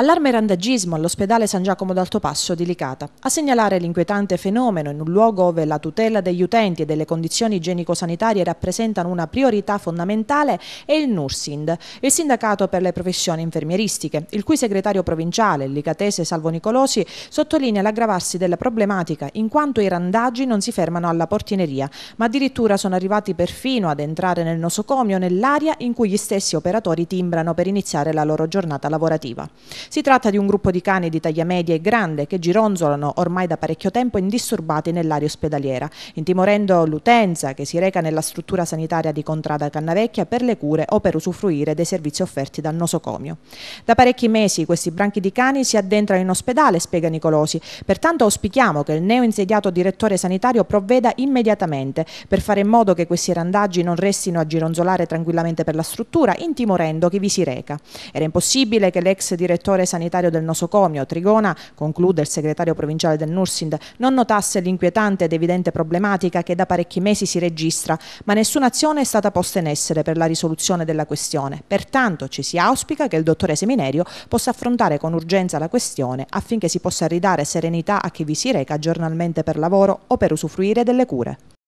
Allarme randagismo all'ospedale San Giacomo d'Alto Passo di Licata. A segnalare l'inquietante fenomeno in un luogo dove la tutela degli utenti e delle condizioni igienico-sanitarie rappresentano una priorità fondamentale è il NURSIND, il sindacato per le professioni infermieristiche, il cui segretario provinciale, il licatese Salvo Nicolosi, sottolinea l'aggravarsi della problematica in quanto i randaggi non si fermano alla portineria, ma addirittura sono arrivati perfino ad entrare nel nosocomio nell'area in cui gli stessi operatori timbrano per iniziare la loro giornata lavorativa. Si tratta di un gruppo di cani di taglia media e grande che gironzolano ormai da parecchio tempo indisturbati nell'area ospedaliera, intimorendo l'utenza che si reca nella struttura sanitaria di Contrada Cannavecchia per le cure o per usufruire dei servizi offerti dal nosocomio. Da parecchi mesi questi branchi di cani si addentrano in ospedale, spiega Nicolosi, pertanto auspichiamo che il neoinsediato direttore sanitario provveda immediatamente per fare in modo che questi randaggi non restino a gironzolare tranquillamente per la struttura, intimorendo chi vi si reca. Era impossibile che l'ex direttore direttore sanitario del nosocomio, Trigona, conclude il segretario provinciale del Nursind, non notasse l'inquietante ed evidente problematica che da parecchi mesi si registra, ma nessuna azione è stata posta in essere per la risoluzione della questione. Pertanto ci si auspica che il dottore Seminerio possa affrontare con urgenza la questione affinché si possa ridare serenità a chi vi si reca giornalmente per lavoro o per usufruire delle cure.